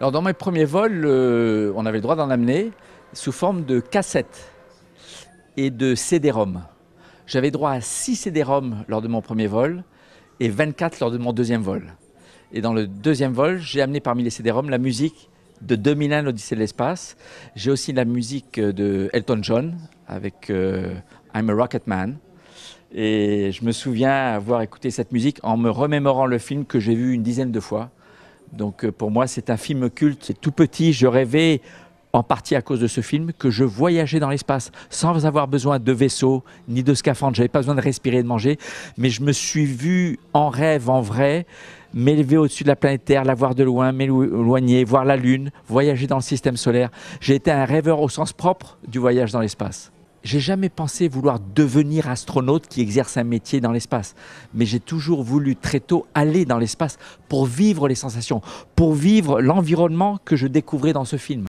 Alors dans mes premiers vols, euh, on avait le droit d'en amener sous forme de cassettes et de CD-ROM. J'avais droit à 6 CD-ROM lors de mon premier vol et 24 lors de mon deuxième vol. Et dans le deuxième vol, j'ai amené parmi les CD-ROM la musique de 2001, l'Odyssée de l'espace. J'ai aussi la musique de Elton John avec euh, I'm a Rocket Man. Et je me souviens avoir écouté cette musique en me remémorant le film que j'ai vu une dizaine de fois donc euh, pour moi, c'est un film culte. C'est tout petit, je rêvais en partie à cause de ce film que je voyageais dans l'espace sans avoir besoin de vaisseau ni de scaphandre. J'avais pas besoin de respirer et de manger, mais je me suis vu en rêve, en vrai, m'élever au-dessus de la planète Terre, la voir de loin, m'éloigner, voir la Lune, voyager dans le système solaire. J'ai été un rêveur au sens propre du voyage dans l'espace j'ai jamais pensé vouloir devenir astronaute qui exerce un métier dans l'espace, mais j'ai toujours voulu très tôt aller dans l'espace pour vivre les sensations, pour vivre l'environnement que je découvrais dans ce film.